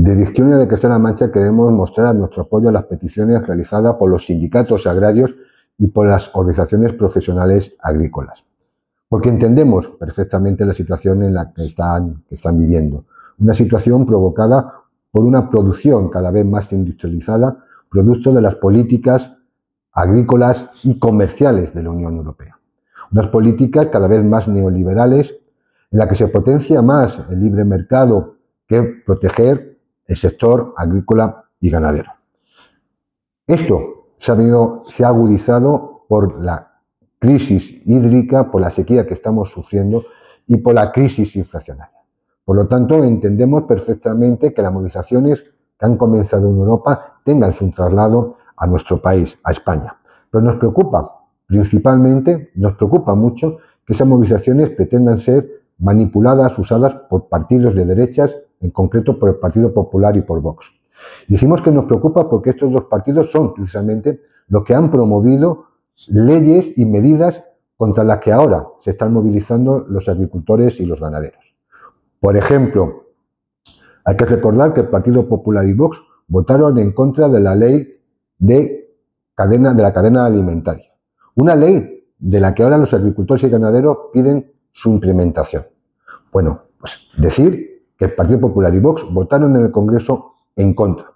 De Izquierda de Castilla-La Mancha queremos mostrar nuestro apoyo a las peticiones realizadas por los sindicatos agrarios y por las organizaciones profesionales agrícolas, porque entendemos perfectamente la situación en la que están, que están viviendo, una situación provocada por una producción cada vez más industrializada, producto de las políticas agrícolas y comerciales de la Unión Europea. Unas políticas cada vez más neoliberales en la que se potencia más el libre mercado que proteger el sector agrícola y ganadero. Esto se ha, venido, se ha agudizado por la crisis hídrica, por la sequía que estamos sufriendo y por la crisis inflacionaria. Por lo tanto, entendemos perfectamente que las movilizaciones que han comenzado en Europa tengan su traslado a nuestro país, a España. Pero nos preocupa, principalmente, nos preocupa mucho que esas movilizaciones pretendan ser manipuladas, usadas por partidos de derechas en concreto por el Partido Popular y por Vox. Decimos que nos preocupa porque estos dos partidos son precisamente los que han promovido leyes y medidas contra las que ahora se están movilizando los agricultores y los ganaderos. Por ejemplo, hay que recordar que el Partido Popular y Vox votaron en contra de la ley de, cadena, de la cadena alimentaria, una ley de la que ahora los agricultores y ganaderos piden su implementación. Bueno, pues decir que el Partido Popular y Vox votaron en el Congreso en contra.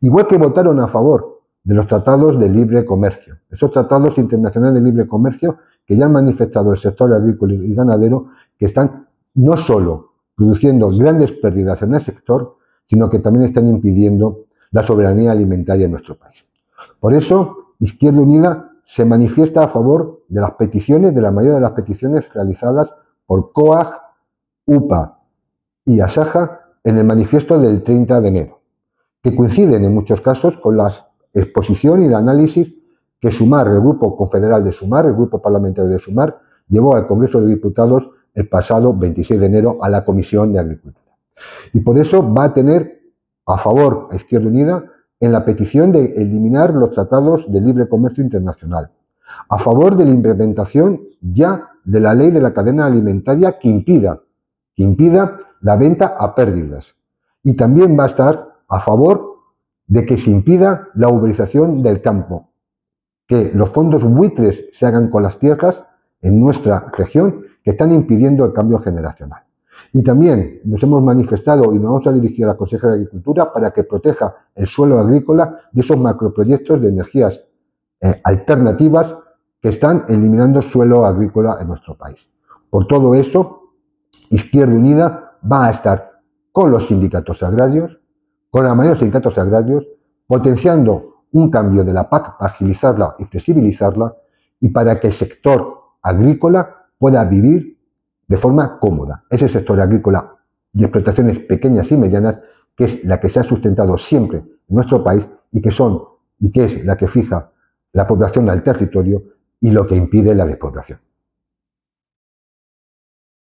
Igual que votaron a favor de los tratados de libre comercio. Esos tratados internacionales de libre comercio que ya han manifestado el sector agrícola y ganadero que están no solo produciendo grandes pérdidas en el sector, sino que también están impidiendo la soberanía alimentaria en nuestro país. Por eso, Izquierda Unida se manifiesta a favor de las peticiones, de la mayoría de las peticiones realizadas por COAG, UPA, y Asaja en el manifiesto del 30 de enero, que coinciden en muchos casos con la exposición y el análisis que Sumar, el grupo confederal de Sumar, el grupo parlamentario de Sumar, llevó al Congreso de Diputados el pasado 26 de enero a la Comisión de Agricultura. Y por eso va a tener a favor a Izquierda Unida en la petición de eliminar los tratados de libre comercio internacional, a favor de la implementación ya de la ley de la cadena alimentaria que impida impida la venta a pérdidas. Y también va a estar a favor de que se impida la uberización del campo, que los fondos buitres se hagan con las tierras en nuestra región que están impidiendo el cambio generacional. Y también nos hemos manifestado y nos vamos a dirigir a la Consejería de Agricultura para que proteja el suelo agrícola de esos macroproyectos de energías eh, alternativas que están eliminando suelo agrícola en nuestro país. Por todo eso, Izquierda Unida va a estar con los sindicatos agrarios, con la mayoría de sindicatos agrarios, potenciando un cambio de la PAC para agilizarla y flexibilizarla y para que el sector agrícola pueda vivir de forma cómoda. Ese sector agrícola de explotaciones pequeñas y medianas, que es la que se ha sustentado siempre en nuestro país y que son y que es la que fija la población al territorio y lo que impide la despoblación.